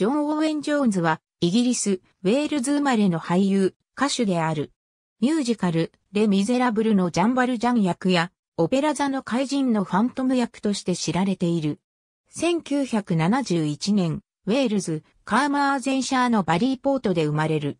ジョン・オーウェン・ジョーンズは、イギリス、ウェールズ生まれの俳優、歌手である。ミュージカル、レ・ミゼラブルのジャンバルジャン役や、オペラ座の怪人のファントム役として知られている。1971年、ウェールズ、カーマーゼンシャーのバリーポートで生まれる。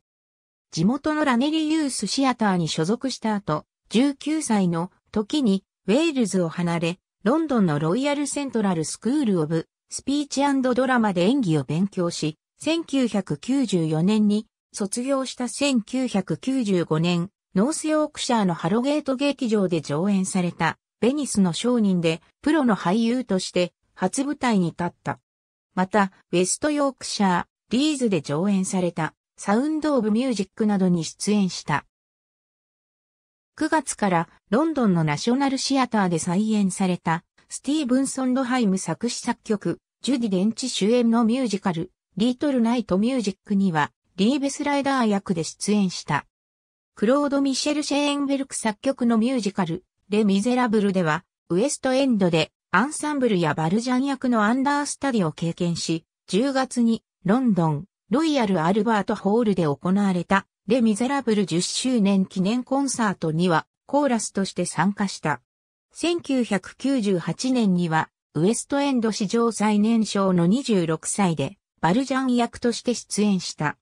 地元のラネリユースシアターに所属した後、19歳の時にウェールズを離れ、ロンドンのロイヤルセントラルスクールオブスピーチドラマで演技を勉強し、1994年に卒業した1995年、ノースヨークシャーのハロゲート劇場で上演された、ベニスの商人で、プロの俳優として初舞台に立った。また、ウェストヨークシャー、リーズで上演された、サウンド・オブ・ミュージックなどに出演した。9月からロンドンのナショナルシアターで再演されたスティーブンソン・ロハイム作詞作曲、ジュディ・デンチ主演のミュージカル、リートル・ナイト・ミュージックには、リーベスライダー役で出演した。クロード・ミシェル・シェーンベルク作曲のミュージカル、レ・ミゼラブルでは、ウエストエンドでアンサンブルやバルジャン役のアンダースタディを経験し、10月にロンドン、ロイヤル・アルバート・ホールで行われたレ・ミゼラブル10周年記念コンサートにはコーラスとして参加した。1998年には、ウエストエンド史上最年少の26歳で、バルジャン役として出演した。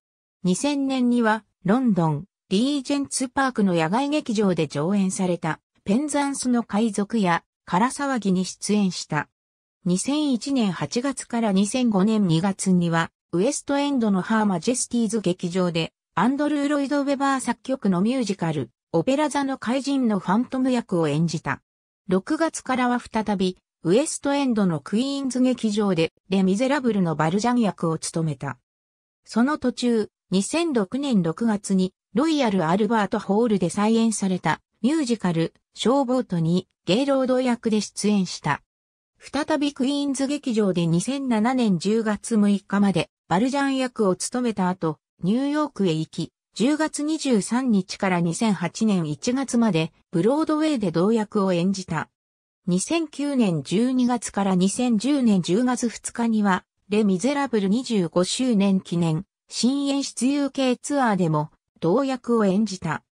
2000年には、ロンドン、リージェンツパークの野外劇場で上演された、ペンザンスの海賊や、ラ騒ぎに出演した。2001年8月から2005年2月には、ウエストエンドのハーマジェスティーズ劇場で、アンドルー・ロイド・ウェバー作曲のミュージカル、オペラ座の怪人のファントム役を演じた。6月からは再び、ウエストエンドのクイーンズ劇場で、レ・ミゼラブルのバルジャン役を務めた。その途中、2006年6月に、ロイヤル・アルバート・ホールで再演された、ミュージカル、ショーボートに、ゲイロード役で出演した。再びクイーンズ劇場で2007年10月6日まで、バルジャン役を務めた後、ニューヨークへ行き、10月23日から2008年1月までブロードウェイで同役を演じた。2009年12月から2010年10月2日には、レ・ミゼラブル25周年記念、新演出 UK ツアーでも、同役を演じた。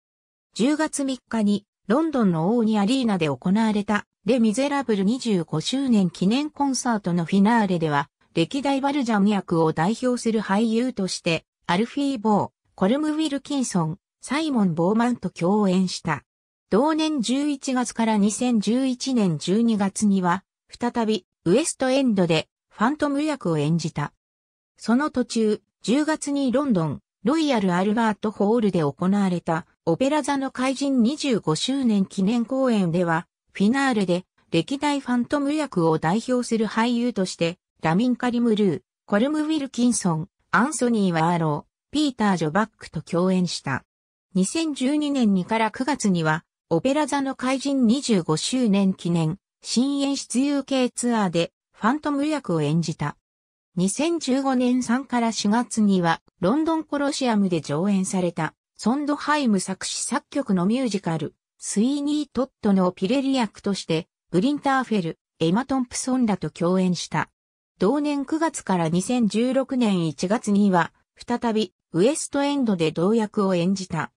10月3日に、ロンドンのオーニアリーナで行われた、レ・ミゼラブル25周年記念コンサートのフィナーレでは、歴代バルジャン役を代表する俳優として、アルフィー・ボー、コルム・ウィルキンソン、サイモン・ボーマンと共演した。同年11月から2011年12月には、再びウエストエンドでファントム役を演じた。その途中、10月にロンドン、ロイヤル・アルバート・ホールで行われたオペラ座の怪人25周年記念公演では、フィナーレで歴代ファントム役を代表する俳優として、ラミン・カリムルー、コルム・ウィルキンソン、アンソニー・ワーロー、ピーター・ジョバックと共演した。2012年2から9月には、オペラ座の怪人25周年記念、新演出 UK ツアーで、ファントム役を演じた。2015年3から4月には、ロンドンコロシアムで上演された、ソンドハイム作詞作曲のミュージカル、スイーニー・トットのピレリ役として、ブリンターフェル、エマ・トンプソンらと共演した。同年9月から2016年1月には、再びウエストエンドで同役を演じた。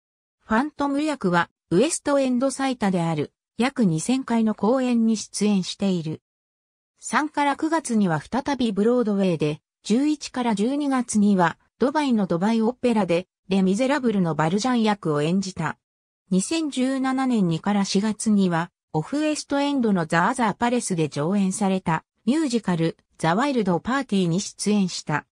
ファントム役は、ウエストエンド最多である、約2000回の公演に出演している。3から9月には再びブロードウェイで、11から12月には、ドバイのドバイオペラで、レ・ミゼラブルのバルジャン役を演じた。2017年2から4月には、オフエストエンドのザ・アザー・パレスで上演されたミュージカル、ザ・ワイルド・パーティーに出演した。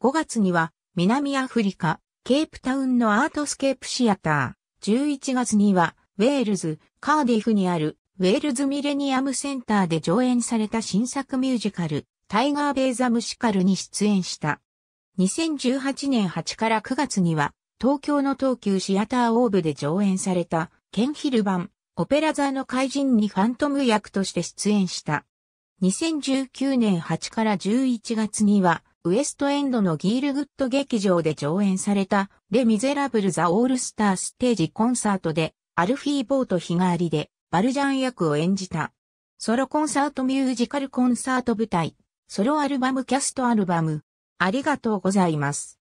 5月には、南アフリカ、ケープタウンのアートスケープシアター。11月には、ウェールズ、カーディフにある、ウェールズミレニアムセンターで上演された新作ミュージカル、タイガー・ベイ・ザ・ムシカルに出演した。2018年8から9月には、東京の東急シアターオーブで上演された、ケンヒル版、オペラ座の怪人にファントム役として出演した。2019年8から11月には、ウエストエンドのギールグッド劇場で上演された、レ・ミゼラブル・ザ・オールスターステージコンサートで、アルフィー・ボート日替わりで、バルジャン役を演じた。ソロコンサートミュージカルコンサート舞台、ソロアルバムキャストアルバム。ありがとうございます。